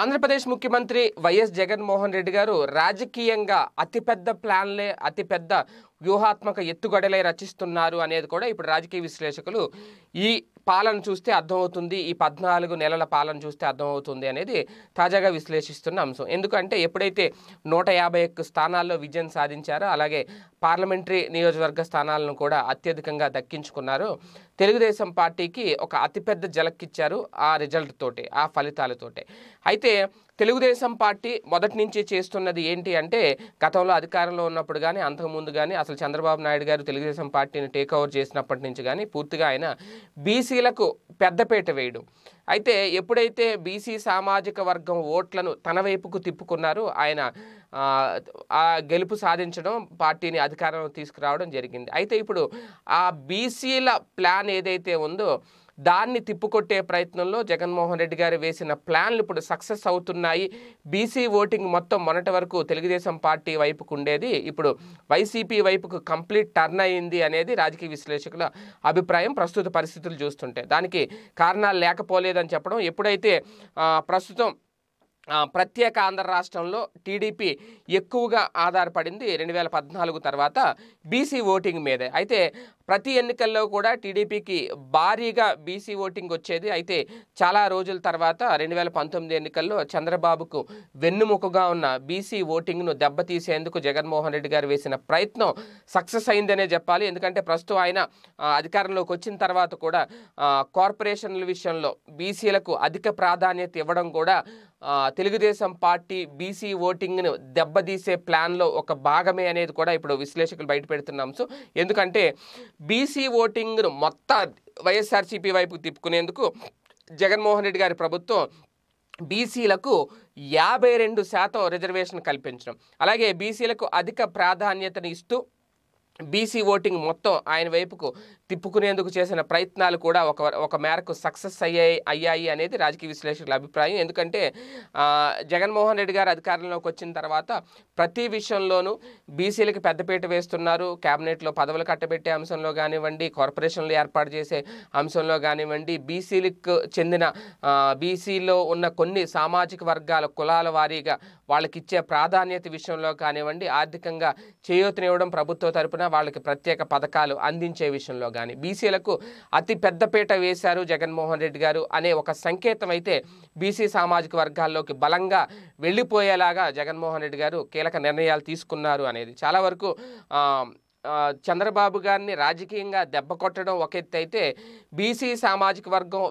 ఆంధ్రప్రదేశ్ ముఖ్యమంత్రి వైఎస్ జగన్మోహన్ రెడ్డి గారు రాజకీయంగా అతిపెద్ద ప్లాన్లే అతిపెద్ద వ్యూహాత్మక ఎత్తుగడలే రచిస్తున్నారు అనేది కూడా ఇప్పుడు రాజకీయ విశ్లేషకులు ఈ పాలన చూస్తే అర్థమవుతుంది ఈ పద్నాలుగు నెలల పాలన చూస్తే అర్థమవుతుంది అనేది తాజాగా విశ్లేషిస్తున్న అంశం ఎందుకంటే ఎప్పుడైతే నూట యాభై ఒక్క స్థానాల్లో విజయం సాధించారో అలాగే పార్లమెంటరీ నియోజకవర్గ స్థానాలను కూడా అత్యధికంగా దక్కించుకున్నారు తెలుగుదేశం పార్టీకి ఒక అతిపెద్ద జలక్కిచ్చారు ఆ రిజల్ట్ తోటి ఆ ఫలితాలతోటి అయితే తెలుగుదేశం పార్టీ మొదటి నుంచి చేస్తున్నది ఏంటి అంటే గతంలో అధికారంలో ఉన్నప్పుడు కానీ అంతకుముందు కానీ అసలు చంద్రబాబు నాయుడు గారు తెలుగుదేశం పార్టీని టేక్ ఓవర్ చేసినప్పటి నుంచి కానీ పూర్తిగా ఆయన బీసీలకు పెద్దపేట వేయడం అయితే ఎప్పుడైతే బీసీ సామాజిక వర్గం ఓట్లను తన వైపుకు తిప్పుకున్నారో ఆయన ఆ గెలుపు సాధించడం పార్టీని అధికారంలో తీసుకురావడం జరిగింది అయితే ఇప్పుడు ఆ బీసీల ప్లాన్ ఏదైతే ఉందో దాన్ని తిప్పుకొట్టే ప్రయత్నంలో జగన్మోహన్ రెడ్డి గారు వేసిన ప్లాన్లు ఇప్పుడు సక్సెస్ అవుతున్నాయి బీసీ ఓటింగ్ మొత్తం మొన్నటి వరకు తెలుగుదేశం పార్టీ వైపుకు ఉండేది ఇప్పుడు వైసీపీ వైపుకు కంప్లీట్ టర్న్ అయింది అనేది రాజకీయ విశ్లేషకుల అభిప్రాయం ప్రస్తుత పరిస్థితులు చూస్తుంటే దానికి కారణాలు లేకపోలేదని చెప్పడం ఎప్పుడైతే ప్రస్తుతం ప్రత్యేక ఆంధ్ర రాష్ట్రంలో టీడీపీ ఎక్కువగా ఆధారపడింది రెండు వేల పద్నాలుగు తర్వాత బీసీ ఓటింగ్ మీదే అయితే ప్రతి ఎన్నికల్లో కూడా టీడీపీకి భారీగా బీసీ ఓటింగ్ వచ్చేది అయితే చాలా రోజుల తర్వాత రెండు వేల పంతొమ్మిది ఎన్నికల్లో చంద్రబాబుకు వెన్నుముకగా ఉన్న బీసీ ఓటింగ్ను దెబ్బతీసేందుకు జగన్మోహన్ రెడ్డి గారు వేసిన ప్రయత్నం సక్సెస్ అయిందనే చెప్పాలి ఎందుకంటే ప్రస్తుతం ఆయన అధికారంలోకి వచ్చిన తర్వాత కూడా కార్పొరేషన్ల విషయంలో బీసీలకు అధిక ప్రాధాన్యత ఇవ్వడం కూడా తెలుగుదేశం పార్టీ బీసీ ఓటింగ్ను దెబ్బతీసే ప్లాన్లో ఒక భాగమే అనేది కూడా ఇప్పుడు విశ్లేషకులు బయట పెడుతున్నాం సో ఎందుకంటే బీసీ ఓటింగ్ను మొత్తం వైఎస్ఆర్సీపీ వైపు తిప్పుకునేందుకు జగన్మోహన్ రెడ్డి గారి ప్రభుత్వం బీసీలకు యాభై రెండు శాతం రిజర్వేషన్ కల్పించడం అలాగే బీసీలకు అధిక ప్రాధాన్యతను ఇస్తూ బీసీ ఓటింగ్ మొత్తం ఆయన వైపుకు తిప్పుకునేందుకు చేసిన ప్రయత్నాలు కూడా ఒక ఒక మేరకు సక్సెస్ అయ్యాయి అయ్యాయి అనేది రాజకీయ విశ్లేషకుల అభిప్రాయం ఎందుకంటే జగన్మోహన్ రెడ్డి గారు అధికారంలోకి వచ్చిన తర్వాత ప్రతి విషయంలోనూ బీసీలకు పెద్దపీట వేస్తున్నారు కేబినెట్లో పదవులు కట్టబెట్టే అంశంలో కానివ్వండి కార్పొరేషన్లు ఏర్పాటు చేసే అంశంలో కానివ్వండి బీసీలకు చెందిన బీసీలో ఉన్న కొన్ని సామాజిక వర్గాల కులాల వారీగా వాళ్ళకిచ్చే ప్రాధాన్యత విషయంలో కానివ్వండి ఆర్థికంగా చేయూతనివ్వడం ప్రభుత్వ తరపున కూడా వాళ్ళకి ప్రత్యేక పథకాలు అందించే విషయంలో కానీ బీసీలకు అతి పెద్దపీట వేశారు జగన్మోహన్ రెడ్డి గారు అనే ఒక సంకేతం అయితే బీసీ సామాజిక వర్గాల్లోకి బలంగా వెళ్ళిపోయేలాగా జగన్మోహన్ రెడ్డి గారు కీలక నిర్ణయాలు తీసుకున్నారు అనేది చాలా వరకు చంద్రబాబు గారిని రాజకీయంగా దెబ్బ కొట్టడం ఒక ఎత్తు అయితే బీసీ సామాజిక వర్గం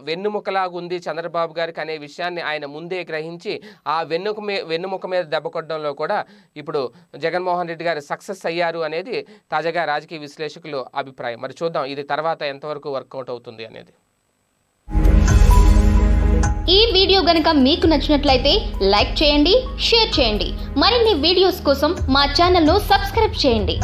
ఉంది చంద్రబాబు గారికి అనే విషయాన్ని ఆయన ముందే గ్రహించి ఆ వెన్నుక మీ వెన్నుముక మీద దెబ్బ కొట్టడంలో కూడా ఇప్పుడు జగన్మోహన్ రెడ్డి గారు సక్సెస్ అయ్యారు అనేది తాజాగా రాజకీయ విశ్లేషకులు అభిప్రాయం మరి చూద్దాం ఇది తర్వాత ఎంతవరకు వర్కౌట్ అవుతుంది అనేది ఈ వీడియో గనక మీకు నచ్చినట్లయితే లైక్ చేయండి షేర్ చేయండి మరిన్ని వీడియోస్ కోసం మా ఛానల్ను సబ్స్క్రైబ్ చేయండి